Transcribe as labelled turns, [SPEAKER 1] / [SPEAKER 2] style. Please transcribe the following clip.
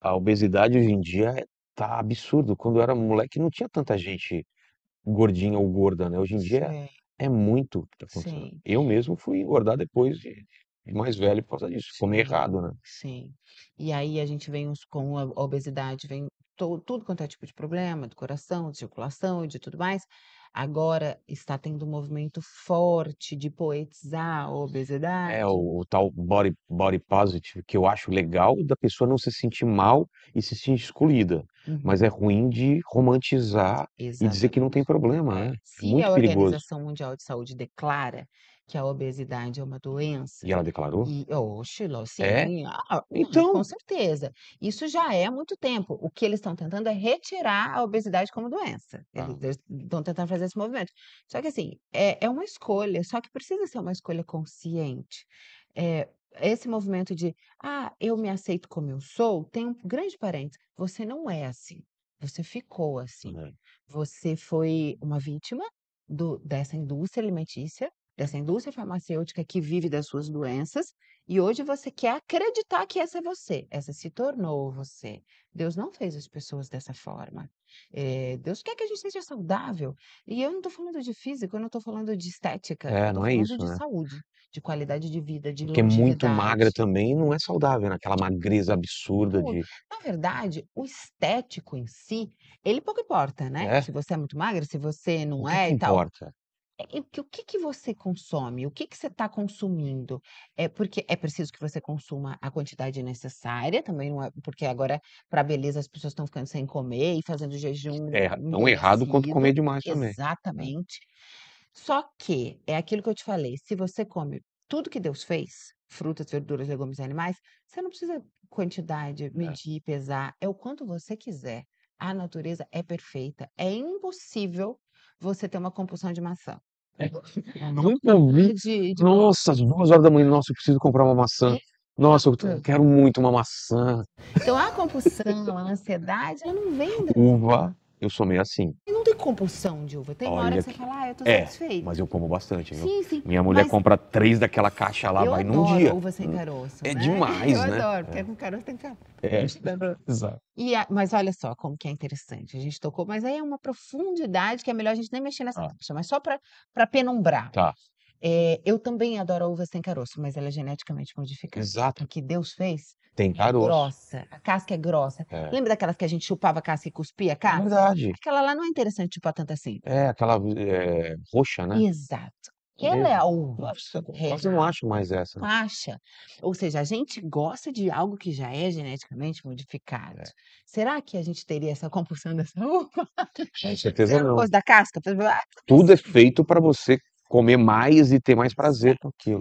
[SPEAKER 1] A obesidade hoje em dia tá absurdo. Quando eu era moleque não tinha tanta gente gordinha ou gorda, né. Hoje em dia Sim. é muito que tá acontecendo. Sim. Eu mesmo fui engordar depois de mais velho por causa disso, comer errado, né.
[SPEAKER 2] sim. E aí a gente vem com a obesidade, vem to tudo quanto é tipo de problema, do coração, de circulação e de tudo mais. Agora está tendo um movimento forte de poetizar a é, obesidade.
[SPEAKER 1] É, o, o tal body, body positive, que eu acho legal da pessoa não se sentir mal e se sentir excluída. Uhum. Mas é ruim de romantizar Exatamente. e dizer que não tem problema. Né? É. muito Se Muito a perigoso. Organização
[SPEAKER 2] Mundial de Saúde declara que a obesidade é uma doença. E ela declarou? Oxi, oxe, é? sim. É? Ah, então. Com certeza. Isso já é há muito tempo. O que eles estão tentando é retirar a obesidade como doença. Tá. Eles estão tentando fazer fazer esse movimento. Só que assim, é, é uma escolha, só que precisa ser uma escolha consciente. É, esse movimento de, ah, eu me aceito como eu sou, tem um grande parênteses. Você não é assim. Você ficou assim. Né. Você foi uma vítima do, dessa indústria alimentícia dessa indústria farmacêutica que vive das suas doenças, e hoje você quer acreditar que essa é você, essa se tornou você. Deus não fez as pessoas dessa forma. É, Deus quer que a gente seja saudável. E eu não estou falando de físico, eu não estou falando de estética, é, não é falando isso, de né? saúde, de qualidade de vida, de Porque muito magra
[SPEAKER 1] também não é saudável, naquela né? magreza absurda de...
[SPEAKER 2] Na verdade, o estético em si, ele pouco importa, né? É. Se você é muito magra, se você não o que é que e tal. importa? É, o que, que você consome, o que, que você está consumindo, é porque é preciso que você consuma a quantidade necessária, também não é, porque agora para beleza as pessoas estão ficando sem comer e fazendo jejum. É tão errado quanto comer demais também. Uhum. Exatamente. Só que é aquilo que eu te falei, se você come tudo que Deus fez, frutas, verduras, legumes e animais, você não precisa quantidade, é. medir, é. pesar, é o quanto você quiser. A natureza é perfeita. É impossível você ter uma compulsão de maçã.
[SPEAKER 1] É, nunca vi. De, de... Nossa, às duas horas da manhã, nossa, eu preciso comprar uma maçã. Nossa, eu quero muito uma maçã.
[SPEAKER 2] Então a compulsão, a ansiedade, ela não vem
[SPEAKER 1] Uva eu sou meio assim. E
[SPEAKER 2] não tem compulsão de
[SPEAKER 1] uva. Tem Olha hora que você fala, ah, eu tô é, satisfeito. Mas eu como bastante. Viu? Sim, sim. Minha mulher mas... compra três daquela caixa lá, eu vai num dia. uva sem hum. caroço. É né? demais, eu né? Eu adoro, porque é.
[SPEAKER 2] com caroço tem que é,
[SPEAKER 1] exato.
[SPEAKER 2] E a... mas olha só como que é interessante. A gente tocou, mas aí é uma profundidade que é melhor a gente nem mexer nessa ah. caixa, mas só para penumbrar. Tá. É, eu também adoro a uva sem caroço, mas ela é geneticamente modificada. Exato. O que Deus fez
[SPEAKER 1] tem é caroço. É grossa.
[SPEAKER 2] A casca é grossa. É. Lembra daquelas que a gente chupava a casca e cuspia a é casca? verdade. Aquela lá não é interessante chupar tanto assim.
[SPEAKER 1] É, aquela é, roxa, né?
[SPEAKER 2] Exato. Ela é a
[SPEAKER 1] uva. Você eu não acho mais essa.
[SPEAKER 2] Não acha. Ou seja, a gente gosta de algo que já é geneticamente modificado. É. Será que a gente teria essa compulsão dessa uva? Com certeza não. Depois da casca? Ah,
[SPEAKER 1] Tudo é feito para você comer mais e ter mais prazer com aquilo.